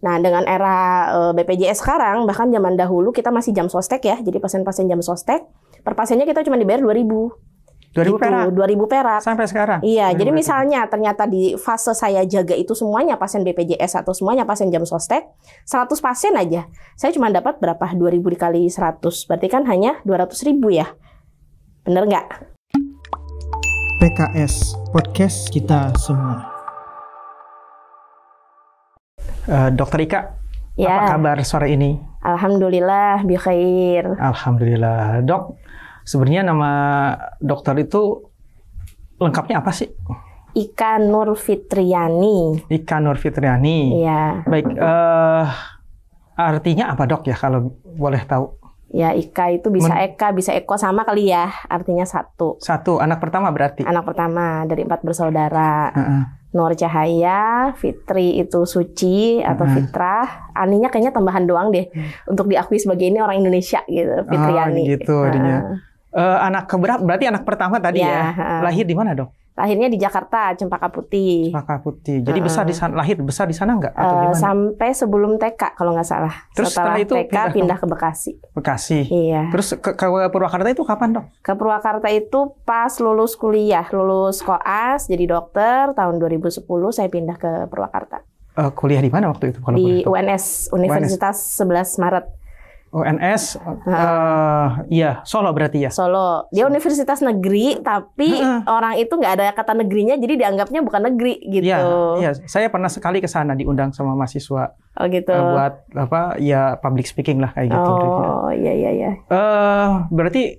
Nah, dengan era eh, BPJS sekarang, bahkan zaman dahulu kita masih jam sostek ya. Jadi pasien-pasien jam sostek, per pasiennya kita cuma dibayar 2000. 2000 gitu, perak. 2000 perak. Sampai sekarang. Iya, jadi misalnya ternyata di fase saya jaga itu semuanya pasien BPJS atau semuanya pasien jam sostek, 100 pasien aja. Saya cuma dapat berapa? 2000 dikali 100. Berarti kan hanya 200 ribu ya. Bener nggak? PKS, podcast kita semua. Eh, dokter Ika, ya. apa kabar sore ini? Alhamdulillah, bikhair. Alhamdulillah. Dok, sebenarnya nama dokter itu lengkapnya apa sih? Ika Nur Fitriani. Ika Nur Fitriani. Iya. Baik, uh, artinya apa dok ya kalau boleh tahu? Ya Ika itu bisa Men Eka, bisa Eko sama kali ya, artinya satu. Satu, anak pertama berarti? Anak pertama dari empat bersaudara. Uh -uh. Nur Cahaya, Fitri itu Suci atau mm-hmm. Fitrah, Aninya kayaknya tambahan doang deh mm. untuk diakui sebagai ini orang Indonesia gitu, ah, Fitriani. Oh, gitu adinya. Uh, eh, anak keberapa? Berarti anak pertama tadi ya. ya. Lahir di mana dong? lahirnya di Jakarta Cempaka Putih. Cempaka Putih. Jadi uh -uh. besar di sana lahir besar di sana nggak atau eh, gimana? Uh, sampai sebelum TK kalau nggak salah. Terus setelah, setelah itu TK pindah, pindah ke Bekasi. Bekasi. Iya. Terus ke, ke Purwakarta itu kapan dok? Ke Purwakarta itu pas lulus kuliah, lulus koas jadi dokter tahun 2010 saya pindah ke Purwakarta. Uh, kuliah di mana waktu itu? Kalau di UNS Universitas UNS. 11 Maret. UNS, uh, ah. uh, eh, iya Solo berarti ya. Solo. Dia Solo. universitas negeri, tapi uh, uh. orang itu nggak ada kata negerinya, jadi dianggapnya bukan negeri gitu. Iya, iya. Saya pernah sekali ke sana diundang sama mahasiswa. Oh gitu. Uh, buat apa? Ya public speaking lah kayak gitu. Oh iya iya iya. Eh berarti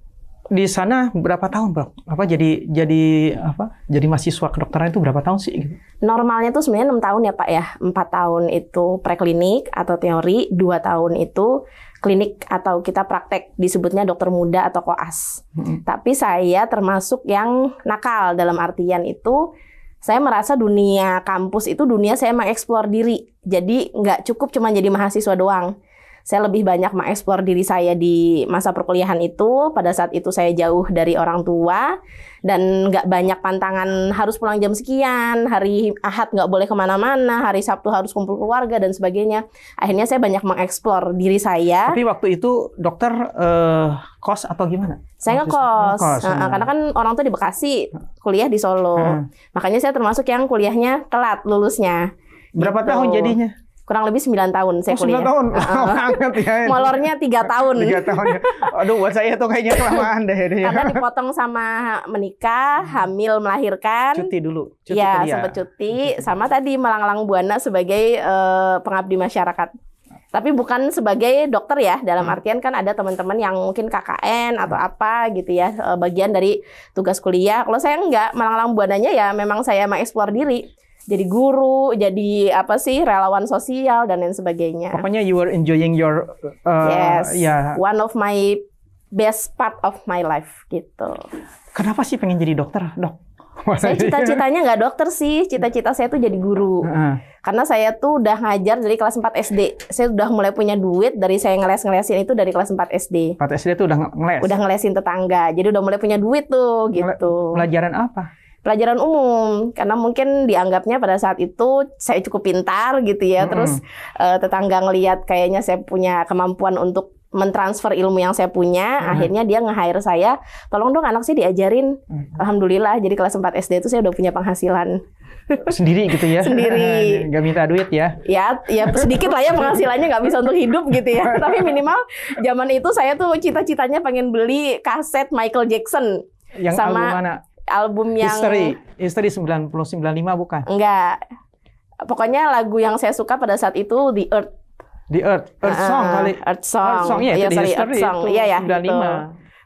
di sana berapa tahun, Bro? Apa jadi jadi apa? Jadi mahasiswa kedokteran itu berapa tahun sih gitu? Normalnya tuh sebenarnya 6 tahun ya, Pak ya. 4 tahun itu preklinik atau teori, 2 tahun itu klinik atau kita praktek disebutnya dokter muda atau koas. Hmm. Tapi saya termasuk yang nakal dalam artian itu saya merasa dunia kampus itu dunia saya mengeksplor diri. Jadi nggak cukup cuma jadi mahasiswa doang saya lebih banyak mengeksplor diri saya di masa perkuliahan itu. Pada saat itu saya jauh dari orang tua dan nggak banyak pantangan harus pulang jam sekian, hari Ahad nggak boleh kemana-mana, hari Sabtu harus kumpul keluarga dan sebagainya. Akhirnya saya banyak mengeksplor diri saya. Tapi waktu itu dokter uh, kos atau gimana? Saya nggak kos, kos karena kan orang tuh di Bekasi, kuliah di Solo. Hmm. Makanya saya termasuk yang kuliahnya telat lulusnya. Berapa gitu. tahun jadinya? kurang lebih 9 tahun saya oh, 9 kuliah. tahun. Oh, banget ya. Molornya 3 tahun. 3 tahun ya. Aduh buat saya tuh kayaknya kelamaan deh. deh. Karena dipotong sama menikah, hmm. hamil, melahirkan. Cuti dulu. Cuti ya, kuliah. sempat cuti sama tadi melanglang buana sebagai uh, pengabdi masyarakat. Tapi bukan sebagai dokter ya, dalam hmm. artian kan ada teman-teman yang mungkin KKN atau hmm. apa gitu ya, eh, bagian dari tugas kuliah. Kalau saya enggak, melanglang buananya ya memang saya mengeksplor diri jadi guru, jadi apa sih relawan sosial dan lain sebagainya. Pokoknya you were enjoying your uh, yes, yeah. one of my best part of my life gitu. Kenapa sih pengen jadi dokter, dok? Saya cita-citanya nggak dokter sih, cita-cita saya tuh jadi guru. Uh. Karena saya tuh udah ngajar dari kelas 4 SD. Saya udah mulai punya duit dari saya ngeles-ngelesin itu dari kelas 4 SD. 4 SD tuh udah ngeles? Udah ngelesin tetangga, jadi udah mulai punya duit tuh gitu. Pelajaran apa? pelajaran umum karena mungkin dianggapnya pada saat itu saya cukup pintar gitu ya. Hmm. Terus uh, tetangga ngelihat kayaknya saya punya kemampuan untuk mentransfer ilmu yang saya punya, hmm. akhirnya dia nge-hire saya, tolong dong anak sih diajarin. Hmm. Alhamdulillah, jadi kelas 4 SD itu saya udah punya penghasilan. Sendiri gitu ya? Sendiri. Nggak minta duit ya? Ya, ya sedikit lah ya penghasilannya nggak bisa untuk hidup gitu ya. Tapi minimal zaman itu saya tuh cita-citanya pengen beli kaset Michael Jackson. Yang sama album yang History. History 995 bukan? Enggak. Pokoknya lagu yang saya suka pada saat itu The Earth. The Earth. Earth uh, Song kali. Earth Song. Earth Song ya, yeah, sorry, History Earth Song. ya, ya, 95. Gitu.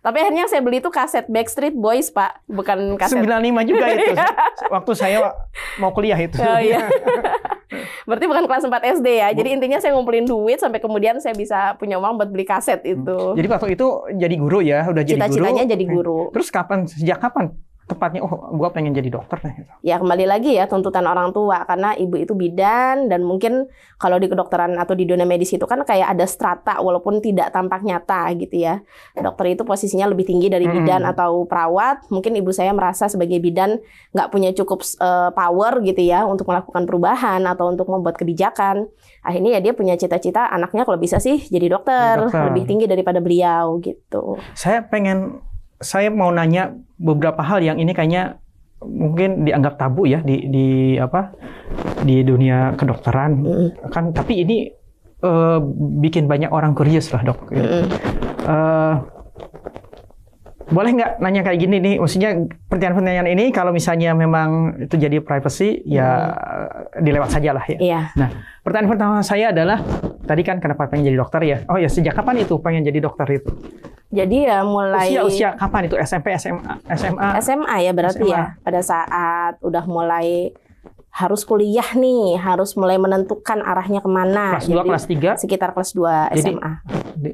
Tapi akhirnya saya beli itu kaset Backstreet Boys, Pak. Bukan kaset. 95 juga itu. Iya. Waktu saya mau kuliah itu. Oh, iya. Berarti bukan kelas 4 SD ya. Jadi intinya saya ngumpulin duit sampai kemudian saya bisa punya uang buat beli kaset itu. Jadi waktu itu jadi guru ya, udah Cita jadi guru. Cita-citanya jadi guru. Terus kapan sejak kapan tepatnya oh gue pengen jadi dokter nih gitu. ya kembali lagi ya tuntutan orang tua karena ibu itu bidan dan mungkin kalau di kedokteran atau di dunia medis itu kan kayak ada strata walaupun tidak tampak nyata gitu ya dokter itu posisinya lebih tinggi dari bidan hmm. atau perawat mungkin ibu saya merasa sebagai bidan nggak punya cukup uh, power gitu ya untuk melakukan perubahan atau untuk membuat kebijakan akhirnya ya dia punya cita-cita anaknya kalau bisa sih jadi dokter, jadi dokter. lebih tinggi daripada beliau gitu saya pengen saya mau nanya beberapa hal yang ini kayaknya mungkin dianggap tabu ya di di apa di dunia kedokteran mm. kan tapi ini uh, bikin banyak orang curious lah dok mm. uh, boleh nggak nanya kayak gini nih? Maksudnya pertanyaan-pertanyaan ini kalau misalnya memang itu jadi privacy ya hmm. dilewat saja lah ya. Iya. Nah, pertanyaan pertama saya adalah tadi kan kenapa pengen jadi dokter ya? Oh ya sejak kapan itu pengen jadi dokter itu? Jadi ya mulai usia usia kapan itu SMP SMA SMA SMA ya berarti SMA. ya pada saat udah mulai harus kuliah nih, harus mulai menentukan arahnya kemana. Kelas 2, kelas 3? Sekitar kelas 2 SMA. Di,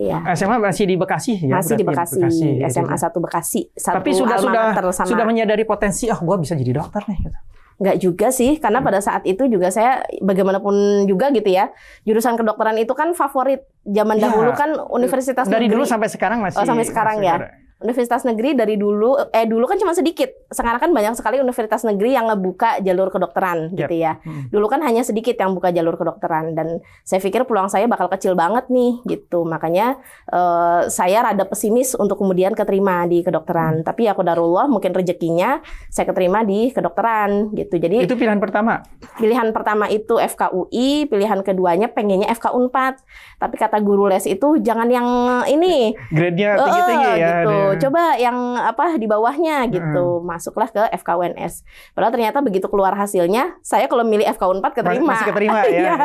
iya. SMA masih di Bekasi ya? Masih di Bekasi, Bekasi SMA ya, satu 1 Bekasi. Satu Tapi sudah sudah sama. sudah menyadari potensi, ah oh, gue bisa jadi dokter nih gitu. nggak juga sih karena pada saat itu juga saya bagaimanapun juga gitu ya jurusan kedokteran itu kan favorit zaman ya, dahulu kan universitas dari negeri. dulu sampai sekarang masih oh, sampai sekarang masih ya universitas negeri dari dulu eh dulu kan cuma sedikit. Sekarang kan banyak sekali universitas negeri yang ngebuka jalur kedokteran yep. gitu ya. Dulu kan hanya sedikit yang buka jalur kedokteran dan saya pikir peluang saya bakal kecil banget nih gitu. Makanya eh, saya rada pesimis untuk kemudian keterima di kedokteran. Hmm. Tapi ya kodarullah mungkin rezekinya saya keterima di kedokteran gitu. Jadi Itu pilihan pertama. Pilihan pertama itu FKUI, pilihan keduanya pengennya FK Unpad. Tapi kata guru les itu jangan yang ini grade-nya tinggi-tinggi uh, ya. Gitu hmm. coba yang apa di bawahnya gitu hmm. masuklah ke FKUNS padahal ternyata begitu keluar hasilnya saya kalau milih FK4 keterima masih keterima ya, ya.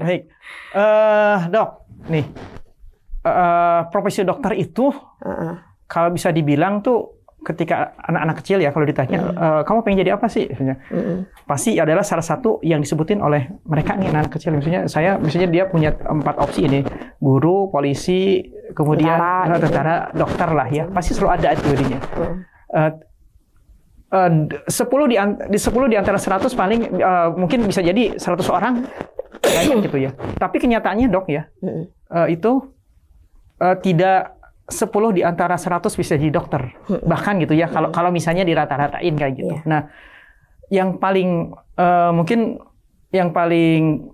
baik uh, dok nih uh, profesi dokter itu uh. kalau bisa dibilang tuh ketika anak-anak kecil ya kalau ditanya -uh. Uh, kamu pengen jadi apa sih misalnya -uh. pasti adalah salah satu yang disebutin oleh mereka nih anak-anak kecil misalnya saya misalnya dia punya empat opsi ini guru polisi kemudian tentara, tentara gitu. dokter lah ya pasti selalu ada teorinya hmm. uh, uh, 10 di, di 10 di antara 100 paling uh, mungkin bisa jadi 100 orang kayak gitu ya. Tapi kenyataannya dok ya, uh, itu uh, tidak 10 di antara 100 bisa jadi dokter. Hmm. Bahkan gitu ya kalau hmm. kalau misalnya dirata-ratain kayak gitu. Yeah. Nah, yang paling uh, mungkin yang paling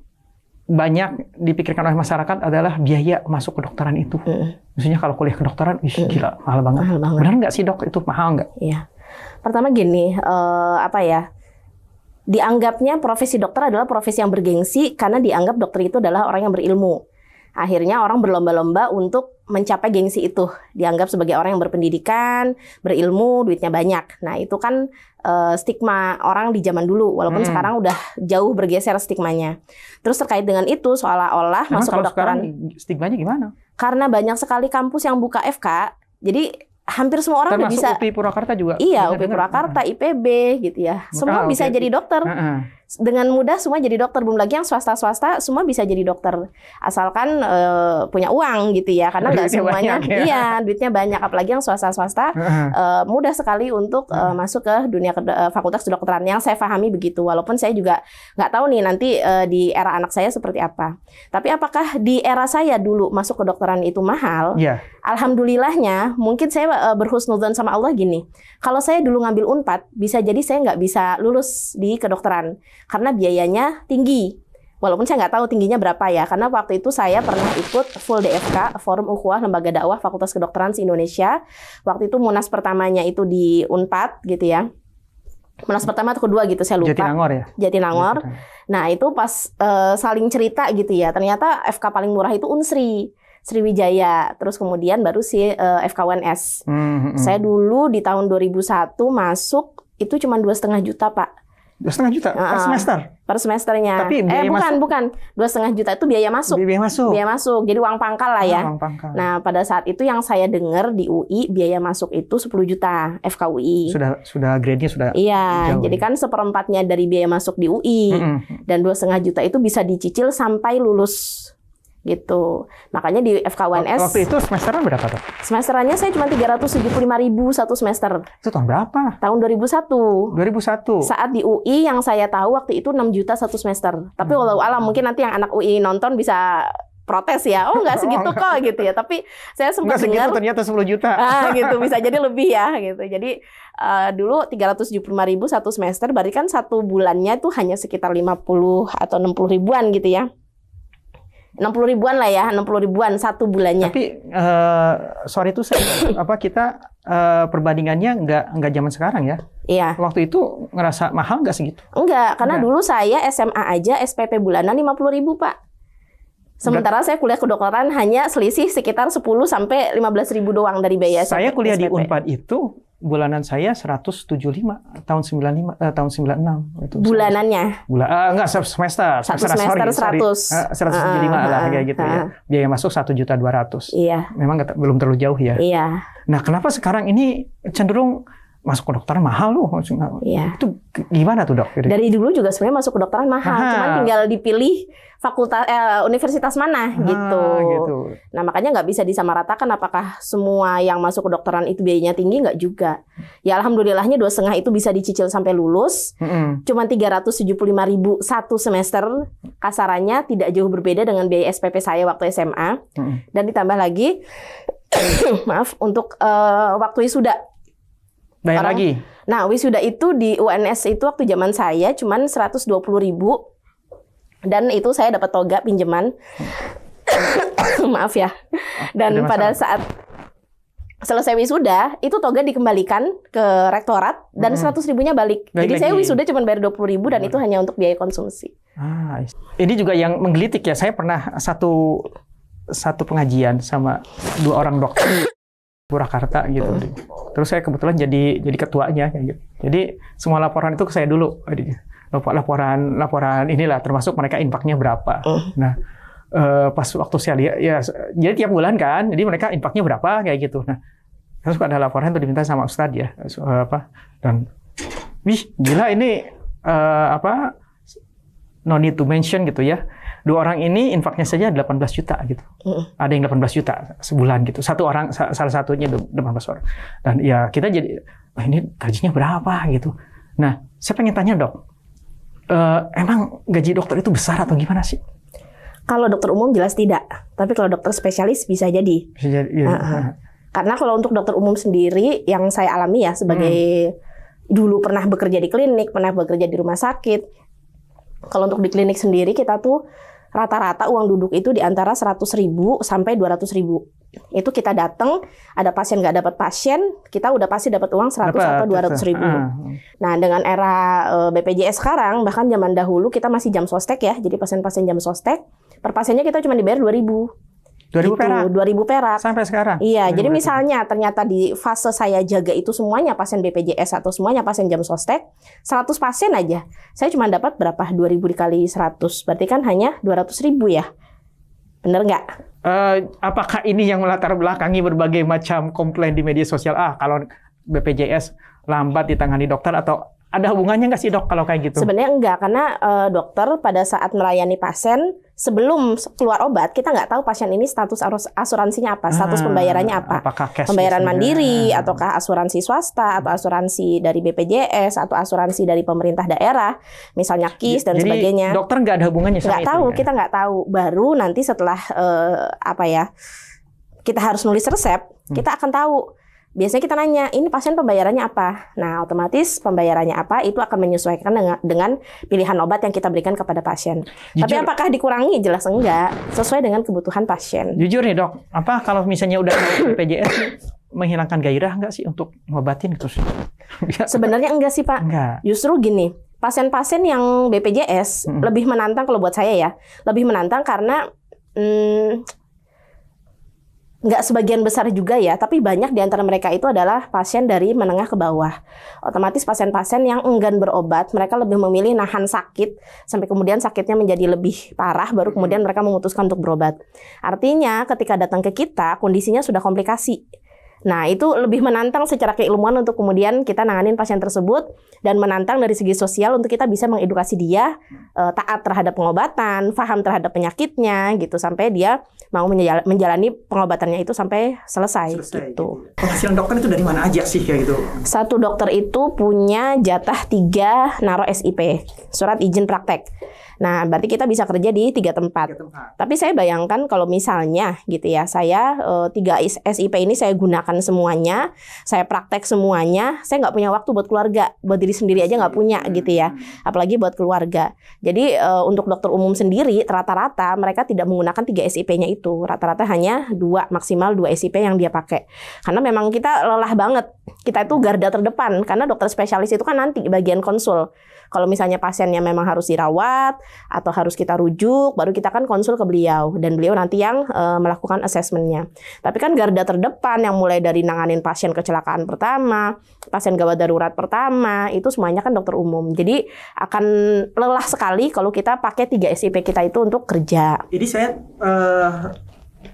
banyak dipikirkan oleh masyarakat adalah biaya masuk ke dokteran itu. Mm. Maksudnya kalau kuliah kedokteran, ih, mm. gila mahal banget. Mahal banget. Benar nggak sih dok itu mahal nggak? Iya. Pertama gini, uh, apa ya? Dianggapnya profesi dokter adalah profesi yang bergengsi karena dianggap dokter itu adalah orang yang berilmu akhirnya orang berlomba-lomba untuk mencapai gengsi itu dianggap sebagai orang yang berpendidikan berilmu duitnya banyak nah itu kan uh, stigma orang di zaman dulu walaupun hmm. sekarang udah jauh bergeser stigmanya terus terkait dengan itu seolah-olah nah, masuk kedokteran stigmanya gimana karena banyak sekali kampus yang buka FK jadi hampir semua orang Termasuk udah bisa UPI Purwakarta juga iya UPI Purwakarta, hmm. IPB gitu ya semua okay. bisa jadi dokter uh -uh dengan mudah semua jadi dokter belum lagi yang swasta swasta semua bisa jadi dokter asalkan uh, punya uang gitu ya karena nggak semuanya banyak, ya. iya duitnya banyak apalagi yang swasta swasta uh, mudah sekali untuk uh, masuk ke dunia uh, fakultas kedokteran yang saya pahami begitu walaupun saya juga nggak tahu nih nanti uh, di era anak saya seperti apa tapi apakah di era saya dulu masuk kedokteran itu mahal yeah. alhamdulillahnya mungkin saya uh, berhusnudzon sama Allah gini kalau saya dulu ngambil unpad bisa jadi saya nggak bisa lulus di kedokteran karena biayanya tinggi. Walaupun saya nggak tahu tingginya berapa ya, karena waktu itu saya pernah ikut full DFK, Forum Ukhuwah Lembaga Dakwah Fakultas Kedokteran se-Indonesia. Waktu itu munas pertamanya itu di UNPAD gitu ya. Munas pertama atau kedua gitu saya lupa. Jatinangor ya. Jatinangor. Nah itu pas uh, saling cerita gitu ya. Ternyata FK paling murah itu Unsri. Sriwijaya, terus kemudian baru si uh, eh, FKWNS. Mm hmm, -hmm. Saya dulu di tahun 2001 masuk itu cuma dua setengah juta pak Dua setengah juta per semester. Per semesternya. Tapi eh bukan masuk. bukan dua setengah juta itu biaya masuk. Biaya masuk. Biaya masuk. Jadi uang pangkal lah ya. Ah, uang pangkal. Nah pada saat itu yang saya dengar di UI biaya masuk itu 10 juta FKUI. Sudah sudah grade-nya sudah. Iya. Jauh. Jadi ya. kan seperempatnya dari biaya masuk di UI mm -hmm. dan dua setengah juta itu bisa dicicil sampai lulus gitu. Makanya di fk waktu itu semesteran berapa tuh? Semesterannya saya cuma 375 ribu satu semester. Itu tahun berapa? Tahun 2001. 2001. Saat di UI yang saya tahu waktu itu 6 juta satu semester. Tapi hmm. alam mungkin nanti yang anak UI nonton bisa protes ya. Oh nggak oh, segitu kok gitu ya. Tapi saya sempat nggak segitu dengar, ternyata 10 juta. Ah gitu bisa jadi lebih ya gitu. Jadi uh, dulu 375 ribu satu semester berarti kan satu bulannya itu hanya sekitar 50 atau 60 ribuan gitu ya enam puluh ribuan lah ya, enam puluh ribuan satu bulannya. Tapi uh, sorry itu saya apa kita uh, perbandingannya nggak nggak zaman sekarang ya? Iya. Waktu itu ngerasa mahal nggak segitu? Nggak, karena enggak. dulu saya SMA aja SPP bulanan lima puluh ribu pak. Sementara enggak. saya kuliah kedokteran hanya selisih sekitar sepuluh sampai lima belas ribu doang dari biaya. Saya kuliah SPP. di Unpad itu bulanan saya 175 tahun 95 eh, tahun 96 itu bulanannya bulan uh, ah, enggak semester satu semester, sorry, 100 sorry, uh, 175 uh, uh, lah ah, ah, kayak gitu uh, uh. ya biaya masuk satu juta dua iya memang gak, belum terlalu jauh ya iya nah kenapa sekarang ini cenderung masuk ke dokteran mahal loh. Iya. Itu gimana tuh dok? Dari dulu juga sebenarnya masuk ke mahal, mahal. cuman tinggal dipilih fakultas eh, universitas mana ah, gitu. gitu. Nah makanya nggak bisa disamaratakan apakah semua yang masuk ke dokteran itu biayanya tinggi nggak juga. Ya alhamdulillahnya dua setengah itu bisa dicicil sampai lulus. Mm-hmm. Cuman tiga ratus tujuh puluh lima ribu satu semester kasarannya tidak jauh berbeda dengan biaya SPP saya waktu SMA. Mm-hmm. Dan ditambah lagi maaf untuk uh, waktu sudah. Bayar orang, lagi. Nah, wisuda itu di UNS itu waktu zaman saya cuman puluh ribu dan itu saya dapat toga pinjaman. Maaf ya. Ah, dan pada saat selesai wisuda itu toga dikembalikan ke rektorat dan hmm. seratus ribunya balik. Baik Jadi lagi. saya wisuda cuma bayar dua puluh ribu dan itu hanya untuk biaya konsumsi. Ah, ini juga yang menggelitik ya. Saya pernah satu satu pengajian sama dua orang dokter Purwakarta gitu. Hmm. Terus saya kebetulan jadi jadi ketuanya gitu. Jadi semua laporan itu ke saya dulu Lapor Laporan laporan inilah termasuk mereka impactnya berapa. Hmm. Nah, uh, pas waktu saya lihat ya jadi tiap bulan kan. Jadi mereka impactnya berapa kayak gitu. Nah, terus ada laporan itu diminta sama Ustadz ya eh, apa dan wih gila ini uh, apa no need to mention gitu ya dua orang ini infaknya saja 18 juta gitu. Mm. Ada yang 18 juta sebulan gitu. Satu orang salah satunya 18 orang. Dan ya kita jadi oh, ini gajinya berapa gitu. Nah, saya pengen tanya dok, uh, emang gaji dokter itu besar atau gimana sih? Kalau dokter umum jelas tidak, tapi kalau dokter spesialis bisa jadi. Bisa jadi. Iya. Uh -huh. Nah. Karena kalau untuk dokter umum sendiri yang saya alami ya sebagai hmm. dulu pernah bekerja di klinik, pernah bekerja di rumah sakit, kalau untuk di klinik sendiri kita tuh rata-rata uang duduk itu di antara 100 ribu sampai 200 ribu. Itu kita datang, ada pasien nggak dapat pasien, kita udah pasti dapat uang 100 dapat, atau 200 ribu. Uh. Nah dengan era eh, BPJS sekarang, bahkan zaman dahulu kita masih jam sostek ya, jadi pasien-pasien jam sostek, per pasiennya kita cuma dibayar dua ribu 2000 perak. 2000 perak. Sampai sekarang. Iya, jadi misalnya ternyata di fase saya jaga itu semuanya pasien BPJS atau semuanya pasien jam sostek, 100 pasien aja. Saya cuma dapat berapa? 2000 dikali 100. Berarti kan hanya 200 ribu ya. Bener nggak? Uh, apakah ini yang melatar belakangi berbagai macam komplain di media sosial? Ah, kalau BPJS lambat ditangani dokter atau ada hubungannya nggak sih dok kalau kayak gitu? Sebenarnya enggak, karena uh, dokter pada saat melayani pasien sebelum keluar obat kita nggak tahu pasien ini status asuransinya apa, status ah, pembayarannya apa, apakah cash pembayaran gitu ya. mandiri ataukah asuransi swasta atau asuransi dari BPJS atau asuransi dari pemerintah daerah, misalnya KIS dan Jadi, sebagainya. Dokter nggak ada hubungannya sama nggak tahu, ya? kita nggak tahu. Baru nanti setelah eh, apa ya kita harus nulis resep, hmm. kita akan tahu biasanya kita nanya, ini pasien pembayarannya apa? Nah, otomatis pembayarannya apa itu akan menyesuaikan dengan, pilihan obat yang kita berikan kepada pasien. Jujur, Tapi apakah dikurangi? Jelas enggak, sesuai dengan kebutuhan pasien. Jujur nih dok, apa kalau misalnya udah PJS menghilangkan gairah enggak sih untuk ngobatin terus? Sebenarnya enggak sih Pak. Enggak. Justru gini, pasien-pasien yang BPJS mm -hmm. lebih menantang kalau buat saya ya, lebih menantang karena hmm, nggak sebagian besar juga ya, tapi banyak di antara mereka itu adalah pasien dari menengah ke bawah. Otomatis pasien-pasien yang enggan berobat, mereka lebih memilih nahan sakit sampai kemudian sakitnya menjadi lebih parah, baru kemudian mereka memutuskan untuk berobat. Artinya ketika datang ke kita, kondisinya sudah komplikasi Nah, itu lebih menantang secara keilmuan untuk kemudian kita nanganin pasien tersebut dan menantang dari segi sosial untuk kita bisa mengedukasi dia eh, taat terhadap pengobatan, paham terhadap penyakitnya gitu sampai dia mau menjalani pengobatannya itu sampai selesai, selesai gitu. gitu. Penghasilan dokter itu dari mana aja sih kayak gitu? Satu dokter itu punya jatah tiga naro SIP, surat izin praktek. Nah, berarti kita bisa kerja di tiga tempat. Tiga tempat. Tapi saya bayangkan kalau misalnya gitu ya, saya eh, S tiga SIP ini saya gunakan semuanya, saya praktek semuanya, saya nggak punya waktu buat keluarga, buat diri sendiri aja nggak punya hmm. gitu ya, apalagi buat keluarga. Jadi eh, untuk dokter umum sendiri, rata-rata mereka tidak menggunakan tiga SIP-nya itu, rata-rata hanya dua maksimal dua SIP yang dia pakai. Karena memang kita lelah banget, kita itu garda terdepan karena dokter spesialis itu kan nanti bagian konsul. Kalau misalnya pasiennya memang harus dirawat, atau harus kita rujuk, baru kita kan konsul ke beliau dan beliau nanti yang e, melakukan asesmennya. Tapi kan garda terdepan yang mulai dari nanganin pasien kecelakaan pertama, pasien gawat darurat pertama, itu semuanya kan dokter umum. Jadi akan lelah sekali kalau kita pakai 3 SIP kita itu untuk kerja. Jadi saya uh,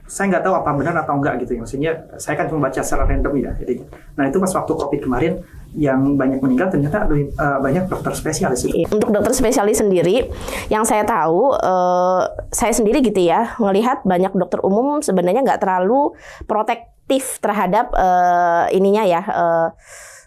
saya nggak tahu apa benar atau enggak gitu ya. Maksudnya saya kan cuma baca secara random ya. Jadi, nah itu pas waktu covid kemarin yang banyak meninggal ternyata lebih uh, banyak dokter spesialis. Iya, untuk dokter spesialis sendiri, yang saya tahu, uh, saya sendiri gitu ya, melihat banyak dokter umum sebenarnya nggak terlalu protektif terhadap uh, ininya ya. Uh,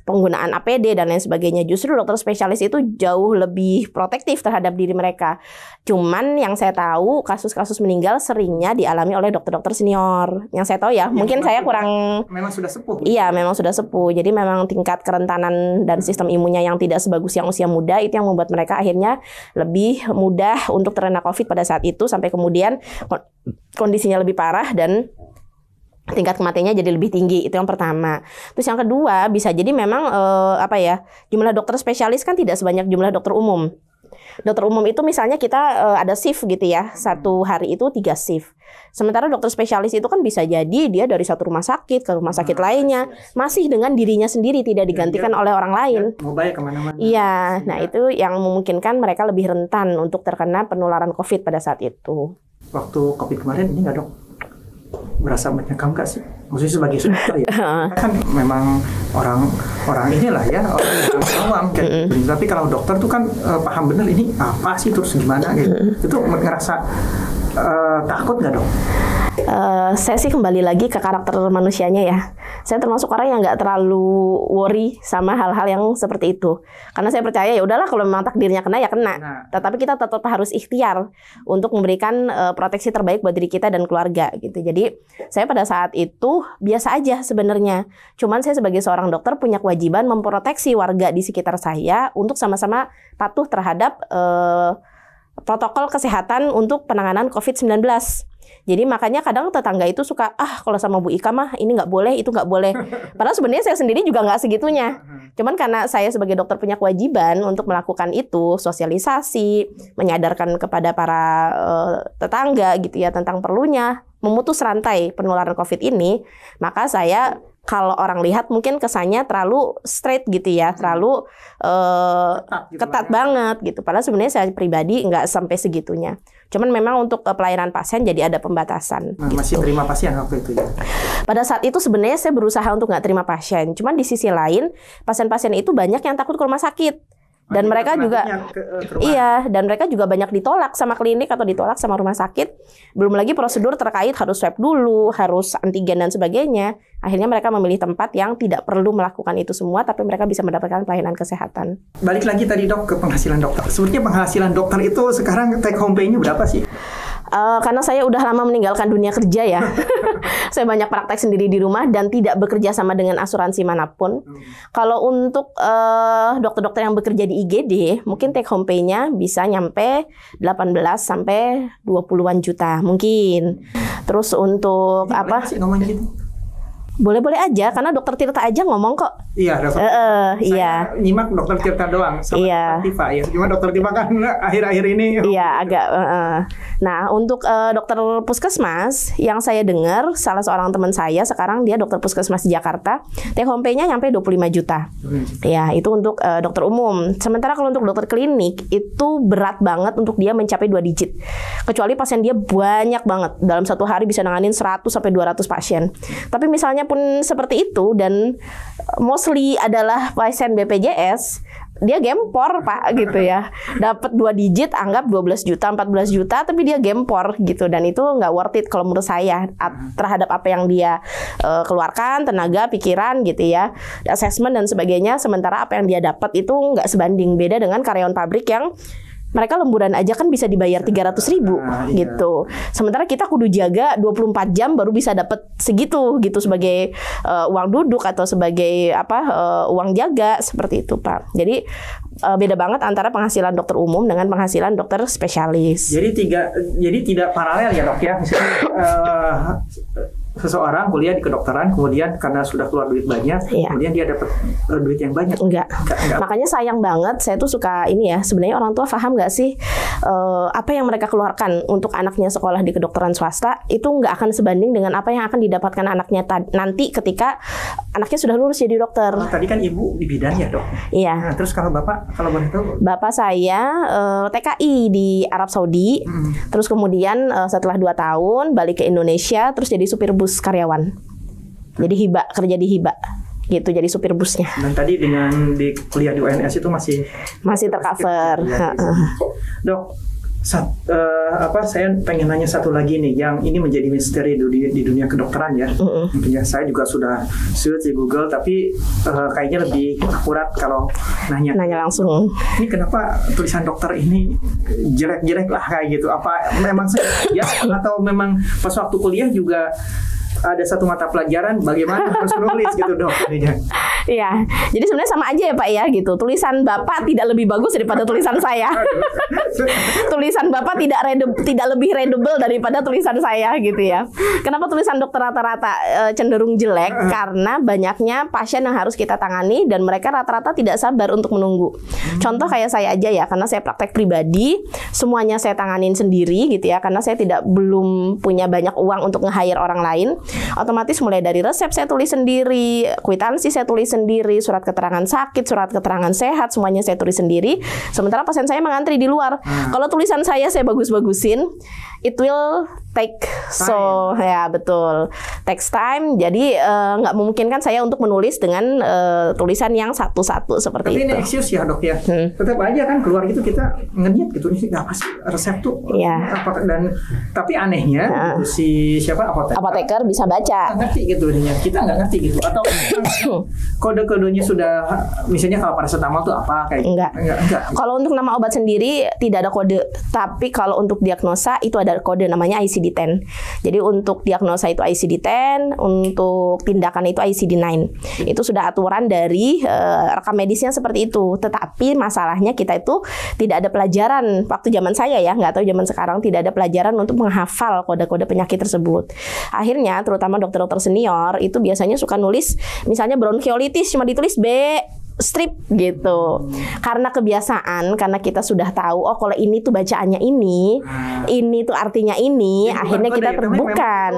penggunaan APD dan lain sebagainya. Justru dokter spesialis itu jauh lebih protektif terhadap diri mereka. Cuman yang saya tahu kasus-kasus meninggal seringnya dialami oleh dokter-dokter senior. Yang saya tahu ya, ya mungkin saya kurang memang sudah sepuh. Iya, memang sudah sepuh. Jadi memang tingkat kerentanan dan sistem imunnya yang tidak sebagus yang usia muda itu yang membuat mereka akhirnya lebih mudah untuk terkena COVID pada saat itu sampai kemudian kondisinya lebih parah dan tingkat kematiannya jadi lebih tinggi itu yang pertama. Terus yang kedua bisa jadi memang eh, apa ya jumlah dokter spesialis kan tidak sebanyak jumlah dokter umum. Dokter umum itu misalnya kita uh, ada shift gitu ya, satu hari itu tiga shift. Sementara dokter spesialis itu kan bisa jadi dia dari satu rumah sakit ke rumah sakit nah, lainnya, iya, iya, iya. masih dengan dirinya sendiri tidak digantikan dia, oleh orang lain. Iya, kemana Iya, nah itu yang memungkinkan mereka lebih rentan untuk terkena penularan COVID pada saat itu. Waktu COVID kemarin ini nggak dok? merasa menyangkal nggak sih? Maksudnya sebagai sutradara ya, ah. kan memang orang orang inilah ya orang yang awam kan. mm Tapi kalau dokter tuh kan uh, paham benar ini apa sih terus gimana gitu. Itu merasa Eh, takut nggak dong? Uh, eh, saya sih kembali lagi ke karakter manusianya ya. Saya termasuk orang yang nggak terlalu worry sama hal-hal yang seperti itu. Karena saya percaya ya udahlah kalau memang takdirnya kena ya kena. Nah. Tetapi kita tetap harus ikhtiar untuk memberikan uh, proteksi terbaik buat diri kita dan keluarga gitu. Jadi saya pada saat itu biasa aja sebenarnya. Cuman saya sebagai seorang dokter punya kewajiban memproteksi warga di sekitar saya untuk sama-sama patuh terhadap uh, protokol kesehatan untuk penanganan COVID-19. Jadi makanya kadang tetangga itu suka, ah kalau sama Bu Ika mah ini nggak boleh, itu nggak boleh. Padahal sebenarnya saya sendiri juga nggak segitunya. Cuman karena saya sebagai dokter punya kewajiban untuk melakukan itu, sosialisasi, menyadarkan kepada para uh, tetangga gitu ya tentang perlunya memutus rantai penularan COVID ini, maka saya kalau orang lihat mungkin kesannya terlalu straight gitu ya, terlalu uh, ketat, gitu ketat kan ya. banget gitu. Padahal sebenarnya saya pribadi nggak sampai segitunya. Cuman memang untuk eh, pelayanan pasien jadi ada pembatasan. Nah, gitu. Masih terima pasien waktu itu ya? Pada saat itu sebenarnya saya berusaha untuk nggak terima pasien. Cuman di sisi lain pasien-pasien itu banyak yang takut ke rumah sakit dan mereka juga ke, eh, ke iya dan mereka juga banyak ditolak sama klinik atau ditolak sama rumah sakit belum lagi prosedur terkait harus swab dulu harus antigen dan sebagainya akhirnya mereka memilih tempat yang tidak perlu melakukan itu semua tapi mereka bisa mendapatkan pelayanan kesehatan balik lagi tadi dok ke penghasilan dokter Sebenarnya penghasilan dokter itu sekarang take home pay-nya berapa sih uh, karena saya udah lama meninggalkan dunia kerja ya. saya banyak praktek sendiri di rumah dan tidak bekerja sama dengan asuransi manapun. Hmm. Kalau untuk dokter eh, dokter-dokter yang bekerja di IGD, mungkin hmm. take home pay-nya bisa nyampe 18 sampai 20-an juta mungkin. Hmm. Terus untuk Ini apa? Sih, gitu. Boleh-boleh aja karena dokter Tirta aja ngomong kok. Iya, dokter. Uh, uh, iya. nyimak dokter Tirta doang sama iya. dokter Tifa ya. Cuma dokter Tifa kan akhir-akhir ini Iya, agak uh, uh. Nah, untuk uh, dokter puskesmas yang saya dengar salah seorang teman saya sekarang dia dokter puskesmas di Jakarta, teh home-nya nyampe 25 juta. Iya, juta. itu untuk uh, dokter umum. Sementara kalau untuk dokter klinik itu berat banget untuk dia mencapai dua digit. Kecuali pasien dia banyak banget. Dalam satu hari bisa nanganin 100 sampai 200 pasien. Tapi misalnya pun seperti itu dan mostly adalah pasien BPJS, dia gempor pak gitu ya dapat dua digit anggap 12 juta 14 juta tapi dia gempor gitu dan itu nggak worth it kalau menurut saya terhadap apa yang dia uh, keluarkan tenaga pikiran gitu ya assessment dan sebagainya sementara apa yang dia dapat itu nggak sebanding beda dengan karyawan pabrik yang mereka lemburan aja kan bisa dibayar tiga ratus ribu nah, iya. gitu. Sementara kita kudu jaga 24 jam baru bisa dapat segitu gitu sebagai uh, uang duduk atau sebagai apa uh, uang jaga seperti itu, Pak. Jadi uh, beda banget antara penghasilan dokter umum dengan penghasilan dokter spesialis. Jadi tiga jadi tidak paralel ya dok ya. Misalnya, uh, seseorang kuliah di kedokteran kemudian karena sudah keluar duit banyak iya. kemudian dia dapat eh, duit yang banyak enggak. Enggak, enggak makanya sayang banget saya tuh suka ini ya sebenarnya orang tua paham nggak sih uh, apa yang mereka keluarkan untuk anaknya sekolah di kedokteran swasta itu nggak akan sebanding dengan apa yang akan didapatkan anaknya nanti ketika anaknya sudah lulus jadi dokter oh, tadi kan ibu di ya dok iya nah, terus kalau bapak kalau boleh tahu? Bapak saya uh, eh, TKI di Arab Saudi. Hmm. Terus kemudian uh, setelah dua tahun balik ke Indonesia terus jadi supir bus karyawan. Jadi hibak kerja di hibak gitu jadi supir busnya. Dan tadi dengan di kuliah di UNS itu masih masih tercover. Ya, Dok, Sat, uh, apa saya pengen nanya satu lagi nih yang ini menjadi misteri di, di dunia kedokteran ya. Uh-uh. saya juga sudah search di Google tapi uh, kayaknya lebih akurat kalau nanya. Nanya langsung. Ini kenapa tulisan dokter ini jelek-jelek lah kayak gitu? Apa memang saya ya atau memang pas waktu kuliah juga ada satu mata pelajaran bagaimana harus menulis gitu dok Iya. Jadi sebenarnya sama aja ya Pak ya gitu. Tulisan Bapak tidak lebih bagus daripada tulisan saya. tulisan Bapak tidak readable, tidak lebih readable daripada tulisan saya gitu ya. Kenapa tulisan dokter rata-rata e, cenderung jelek? Karena banyaknya pasien yang harus kita tangani dan mereka rata-rata tidak sabar untuk menunggu. Hmm. Contoh kayak saya aja ya, karena saya praktek pribadi, semuanya saya tanganin sendiri gitu ya, karena saya tidak belum punya banyak uang untuk nge-hire orang lain. Otomatis mulai dari resep saya tulis sendiri, kwitansi saya tulis sendiri sendiri, surat keterangan sakit, surat keterangan sehat, semuanya saya tulis sendiri. Sementara pasien saya mengantri di luar. Hmm. Kalau tulisan saya saya bagus-bagusin, it will take time. so ya betul takes time. Jadi eh, nggak uh, memungkinkan saya untuk menulis dengan uh, tulisan yang satu-satu seperti Tapi itu. ini excuse ya dok ya. Hmm. Tetap aja kan keluar gitu kita ngediet gitu ini nggak pasti resep tuh yeah. dan tapi anehnya nah. si siapa apoteker apoteker bisa baca ngerti gitu dia kita nggak ngerti gitu atau kode-kodenya sudah misalnya kalau paracetamol tuh apa kayak enggak. enggak, enggak. Kalau untuk nama obat sendiri tidak ada kode, tapi kalau untuk diagnosa itu ada kode namanya ICD-10. Jadi untuk diagnosa itu ICD-10, untuk tindakan itu ICD-9. Itu sudah aturan dari uh, rekam medisnya seperti itu. Tetapi masalahnya kita itu tidak ada pelajaran waktu zaman saya ya, nggak tahu zaman sekarang tidak ada pelajaran untuk menghafal kode-kode penyakit tersebut. Akhirnya terutama dokter-dokter senior itu biasanya suka nulis misalnya bronchiolitis ditulis cuma ditulis B strip gitu. Karena kebiasaan, karena kita sudah tahu oh kalau ini tuh bacaannya ini, ah. ini tuh artinya ini, ya, akhirnya kita terbukan.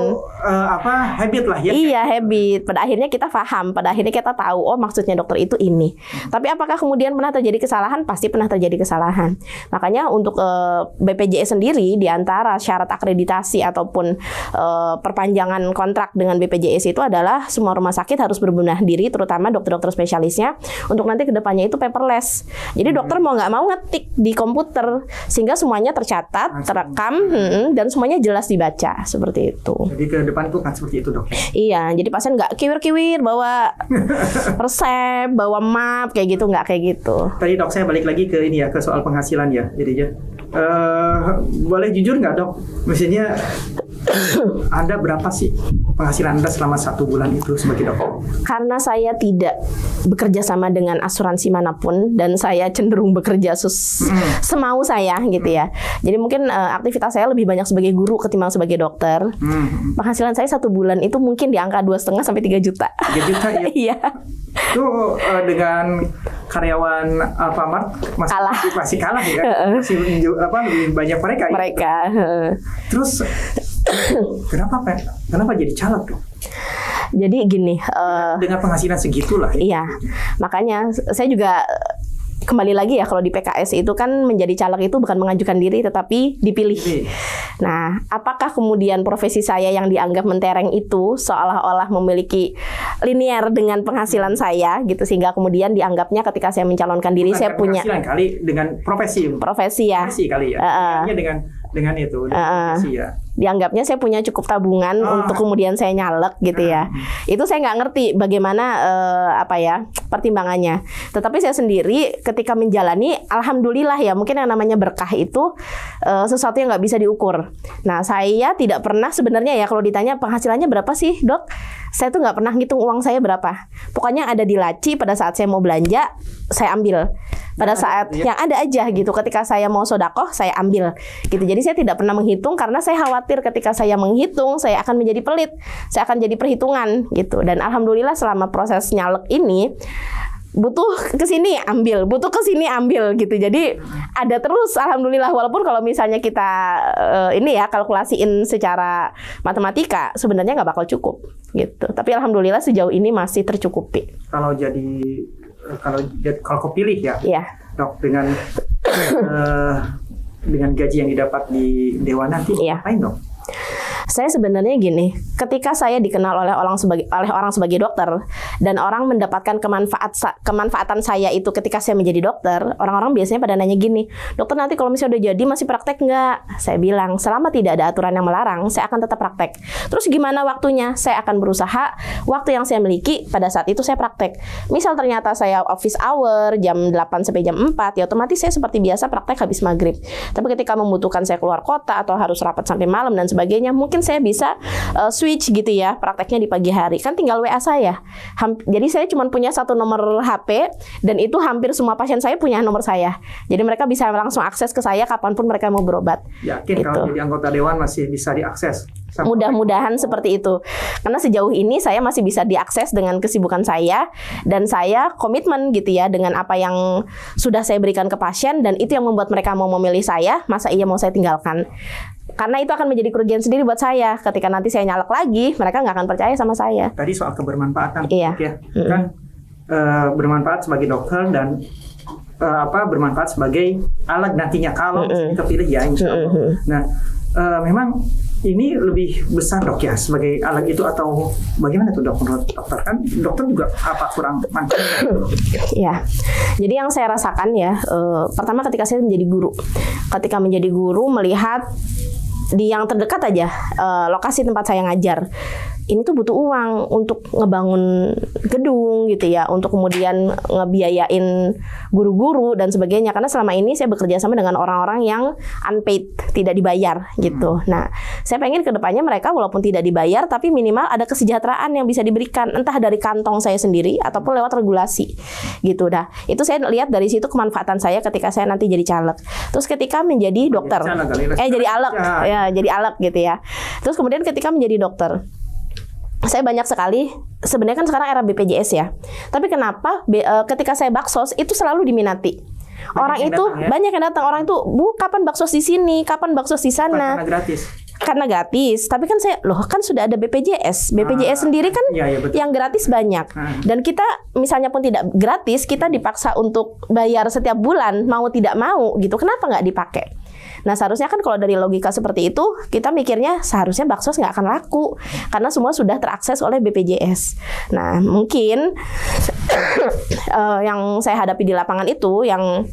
Uh, apa habit lah ya. Iya, gitu. habit. Pada akhirnya kita paham, pada akhirnya kita tahu oh maksudnya dokter itu ini. Hmm. Tapi apakah kemudian pernah terjadi kesalahan? Pasti pernah terjadi kesalahan. Makanya untuk uh, eh, BPJS sendiri diantara syarat akreditasi ataupun uh, perpanjangan kontrak dengan BPJS itu adalah semua rumah sakit harus berbenah diri terutama dokter-dokter spesialisnya untuk nanti kedepannya itu paperless. Jadi hmm. dokter mau nggak mau ngetik di komputer sehingga semuanya tercatat, terekam, dan semuanya jelas dibaca seperti itu. Jadi ke depan itu kan seperti itu dok? Ya? Iya, jadi pasien nggak kiwir-kiwir bawa resep, bawa map kayak gitu nggak kayak gitu. Tadi dok saya balik lagi ke ini ya ke soal penghasilan ya, jadi ya. Uh, eh, boleh jujur nggak dok? Misalnya ada berapa sih penghasilan Anda selama satu bulan itu sebagai dokter? Karena saya tidak bekerja sama dengan asuransi manapun dan saya cenderung bekerja sus mm. semau saya gitu ya. Hmm. Jadi mungkin uh, aktivitas saya lebih banyak sebagai guru ketimbang sebagai dokter. Mm. Penghasilan saya satu bulan itu mungkin di angka dua setengah sampai tiga juta. Tiga juta ya. Iya. itu uh, dengan karyawan Alfamart masih kalah. masih kalah ya kan? masih apa lebih banyak mereka. Ya? Mereka. ya? Terus kenapa kenapa jadi caleg tuh jadi gini. Uh, Dengan penghasilan segitulah. Ya. Iya. Makanya saya juga eh, kembali lagi ya kalau di PKS itu kan menjadi caleg itu bukan mengajukan diri tetapi dipilih. Nah, apakah kemudian profesi saya yang dianggap mentereng itu seolah-olah memiliki linear dengan penghasilan saya gitu sehingga kemudian dianggapnya ketika saya mencalonkan diri bukan saya punya penghasilan kali dengan profesi. Profesi ya. Profesi kali ya. Uh, dengan dengan itu dengan uh, uh. profesi ya dianggapnya saya punya cukup tabungan ah. untuk kemudian saya nyalek gitu ya. Hmm. Itu saya nggak ngerti bagaimana uh, apa ya pertimbangannya. Tetapi saya sendiri ketika menjalani, alhamdulillah ya mungkin yang namanya berkah itu uh, sesuatu yang nggak bisa diukur. Nah saya tidak pernah sebenarnya ya kalau ditanya penghasilannya berapa sih dok? Saya tuh nggak pernah ngitung uang saya berapa. Pokoknya ada di laci pada saat saya mau belanja, saya ambil pada nah, saat iya. yang ada aja gitu. Ketika saya mau sodakoh, saya ambil gitu. Jadi saya tidak pernah menghitung karena saya khawatir khawatir ketika saya menghitung, saya akan menjadi pelit, saya akan jadi perhitungan gitu. Dan alhamdulillah selama proses nyalek ini butuh ke sini ambil, butuh ke sini ambil gitu. Jadi ada terus alhamdulillah walaupun kalau misalnya kita uh, ini ya kalkulasiin secara matematika sebenarnya nggak bakal cukup gitu. Tapi alhamdulillah sejauh ini masih tercukupi. Kalau jadi kalau kalau kepilih ya. Iya. Dok dengan uh, dengan gaji yang didapat di dewan nanti iya. ngapain dong? saya sebenarnya gini, ketika saya dikenal oleh orang sebagai oleh orang sebagai dokter dan orang mendapatkan kemanfaat kemanfaatan saya itu ketika saya menjadi dokter, orang-orang biasanya pada nanya gini, dokter nanti kalau misalnya udah jadi masih praktek nggak? Saya bilang selama tidak ada aturan yang melarang, saya akan tetap praktek. Terus gimana waktunya? Saya akan berusaha waktu yang saya miliki pada saat itu saya praktek. Misal ternyata saya office hour jam 8 sampai jam 4, ya otomatis saya seperti biasa praktek habis maghrib. Tapi ketika membutuhkan saya keluar kota atau harus rapat sampai malam dan sebagainya, mungkin saya bisa uh, switch gitu ya prakteknya di pagi hari. Kan tinggal WA saya. Hamp jadi saya cuma punya satu nomor HP dan itu hampir semua pasien saya punya nomor saya. Jadi mereka bisa langsung akses ke saya kapanpun mereka mau berobat. Yakin gitu. kalau jadi anggota dewan masih bisa diakses? Mudah-mudahan seperti itu. Karena sejauh ini saya masih bisa diakses dengan kesibukan saya dan saya komitmen gitu ya dengan apa yang sudah saya berikan ke pasien dan itu yang membuat mereka mau memilih saya, masa iya mau saya tinggalkan karena itu akan menjadi kerugian sendiri buat saya ketika nanti saya nyalak lagi mereka nggak akan percaya sama saya tadi soal kebermanfaatan iya ya, mm-hmm. kan e, bermanfaat sebagai dokter dan e, apa bermanfaat sebagai alat nantinya kalau mm-hmm. kepilih ya insya Allah hmm nah e, memang ini lebih besar dok ya sebagai alat itu atau bagaimana tuh dok menurut dokter kan dokter juga apa kurang mantap? ya, jadi yang saya rasakan ya e, pertama ketika saya menjadi guru, ketika menjadi guru melihat di yang terdekat aja e, lokasi tempat saya ngajar ini tuh butuh uang untuk ngebangun gedung gitu ya, untuk kemudian ngebiayain guru-guru dan sebagainya. Karena selama ini saya bekerja sama dengan orang-orang yang unpaid, tidak dibayar gitu. Hmm. Nah, saya pengen ke depannya mereka walaupun tidak dibayar, tapi minimal ada kesejahteraan yang bisa diberikan entah dari kantong saya sendiri ataupun lewat regulasi gitu. Dah, itu saya lihat dari situ kemanfaatan saya ketika saya nanti jadi caleg. Terus ketika menjadi dokter, eh jadi alek, ya. jadi alek gitu ya. Terus kemudian ketika menjadi dokter saya banyak sekali sebenarnya kan sekarang era BPJS ya. Tapi kenapa be, uh, ketika saya baksos itu selalu diminati. Orang itu datang, ya? banyak yang datang. Orang itu, "Bu, kapan baksos di sini? Kapan baksos di sana?" Karena gratis. Karena gratis, tapi kan saya loh kan sudah ada BPJS. BPJS ah, sendiri kan iya, iya, yang gratis banyak. ah. Dan kita misalnya pun tidak gratis, kita dipaksa untuk bayar setiap bulan mau tidak mau gitu. Kenapa nggak dipakai? Nah seharusnya kan kalau dari logika seperti itu kita mikirnya seharusnya baksos nggak akan laku karena semua sudah terakses oleh BPJS. Nah mungkin eh, yang saya hadapi di lapangan itu yang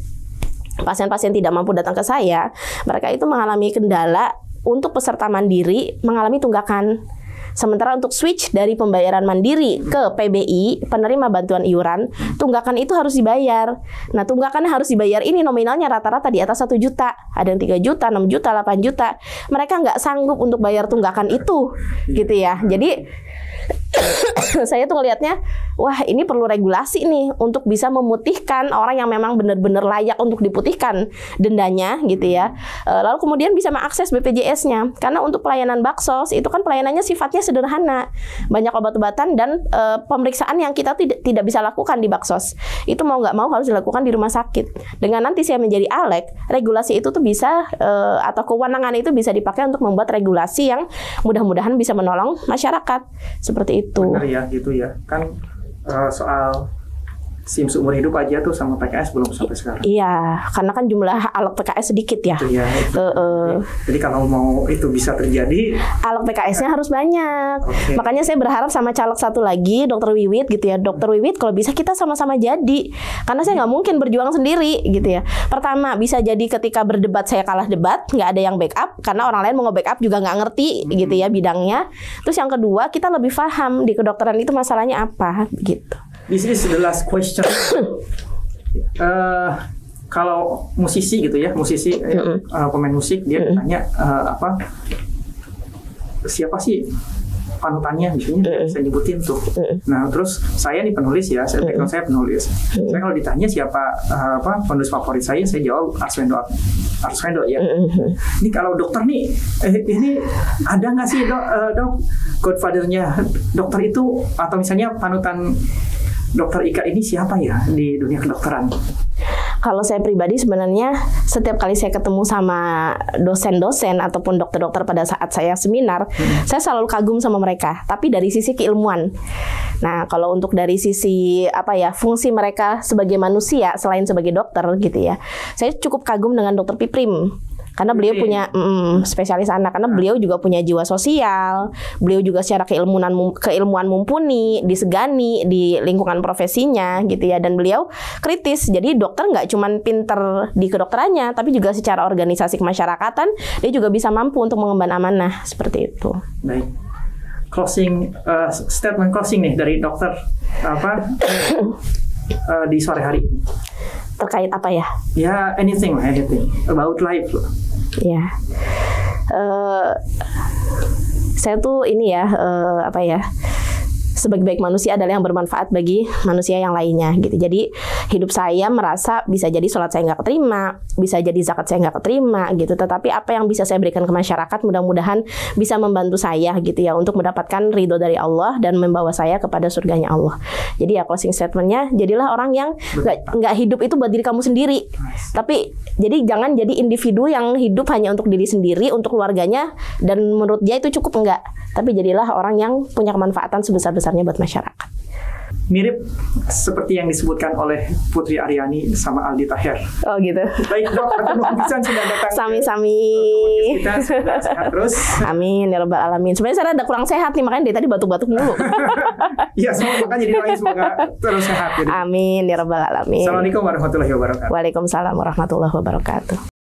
pasien-pasien tidak mampu datang ke saya, mereka itu mengalami kendala untuk peserta mandiri mengalami tunggakan Sementara untuk switch dari pembayaran mandiri ke PBI, penerima bantuan iuran, tunggakan itu harus dibayar. Nah, tunggakan harus dibayar ini nominalnya rata-rata di atas 1 juta. Ada yang 3 juta, 6 juta, 8 juta. Mereka nggak sanggup untuk bayar tunggakan itu. Gitu ya. Jadi saya tuh ngelihatnya wah ini perlu regulasi nih untuk bisa memutihkan orang yang memang benar-benar layak untuk diputihkan dendanya gitu ya e, lalu kemudian bisa mengakses BPJS-nya karena untuk pelayanan baksos itu kan pelayanannya sifatnya sederhana banyak obat-obatan dan e, pemeriksaan yang kita tidak tidak bisa lakukan di baksos itu mau nggak mau harus dilakukan di rumah sakit dengan nanti saya menjadi alek regulasi itu tuh bisa e, atau kewenangan itu bisa dipakai untuk membuat regulasi yang mudah-mudahan bisa menolong masyarakat seperti seperti itu. Benar ya gitu ya. Kan uh, soal SIM seumur hidup aja tuh sama PKS belum sampai sekarang. Iya, karena kan jumlah alat PKS sedikit ya. Iya. Uh, uh. Jadi kalau mau itu bisa terjadi, Alat PKS-nya uh, ya. harus banyak. Okay. Makanya saya berharap sama caleg satu lagi, Dokter Wiwit gitu ya. Dokter Wiwit kalau bisa kita sama-sama jadi, karena saya nggak mungkin berjuang sendiri gitu ya. Pertama bisa jadi ketika berdebat saya kalah debat, nggak ada yang backup karena orang lain mau nge-backup juga nggak ngerti hmm. gitu ya bidangnya. Terus yang kedua kita lebih paham di kedokteran itu masalahnya apa gitu this is the last question. uh, kalau musisi gitu ya, musisi mm -hmm. uh, pemain musik dia mm -hmm. tanya uh, apa siapa sih panutannya misalnya mm -hmm. saya nyebutin tuh. Mm -hmm. Nah, terus saya nih penulis ya, saya mm -hmm. saya penulis. Mm -hmm. Saya kalau ditanya siapa uh, apa penulis favorit saya, saya jawab Arswendo Arswendo ya. Mm -hmm. Ini kalau dokter nih eh, ini ada nggak sih dok, uh, dok godfathernya dokter itu atau misalnya panutan Dokter Ika ini siapa ya di dunia kedokteran? Kalau saya pribadi sebenarnya setiap kali saya ketemu sama dosen-dosen ataupun dokter-dokter pada saat saya seminar, hmm. saya selalu kagum sama mereka, tapi dari sisi keilmuan. Nah, kalau untuk dari sisi apa ya, fungsi mereka sebagai manusia selain sebagai dokter gitu ya. Saya cukup kagum dengan dokter Piprim karena beliau Oke. punya mm, spesialis anak karena beliau juga punya jiwa sosial beliau juga secara keilmuan keilmuan mumpuni disegani di lingkungan profesinya gitu ya dan beliau kritis jadi dokter nggak cuma pinter di kedokterannya tapi juga secara organisasi kemasyarakatan dia juga bisa mampu untuk mengemban amanah seperti itu baik closing uh, statement closing nih dari dokter apa uh, di sore hari terkait apa ya? Ya anything anything about life ya uh, saya tuh ini ya uh, apa ya sebagai baik manusia adalah yang bermanfaat bagi manusia yang lainnya gitu. Jadi hidup saya merasa bisa jadi sholat saya nggak keterima, bisa jadi zakat saya nggak keterima gitu. Tetapi apa yang bisa saya berikan ke masyarakat mudah-mudahan bisa membantu saya gitu ya untuk mendapatkan ridho dari Allah dan membawa saya kepada surganya Allah. Jadi ya closing statementnya jadilah orang yang nggak hidup itu buat diri kamu sendiri, nice. tapi jadi jangan jadi individu yang hidup hanya untuk diri sendiri, untuk keluarganya dan menurut dia itu cukup enggak. Tapi jadilah orang yang punya kemanfaatan sebesar-besarnya buat masyarakat mirip seperti yang disebutkan oleh Putri Aryani sama Aldi Taher. Oh gitu. Baik dok, ketemu pisan sudah datang. Sami-sami. Kita sudah sehat terus. Amin ya Rabbal alamin. Sebenarnya saya ada kurang sehat nih makanya dia tadi batuk-batuk mulu. Iya semoga makanya lain, semoga terus sehat. Jadi. Amin ya Rabbal alamin. Assalamualaikum warahmatullahi wabarakatuh. Waalaikumsalam warahmatullahi wabarakatuh.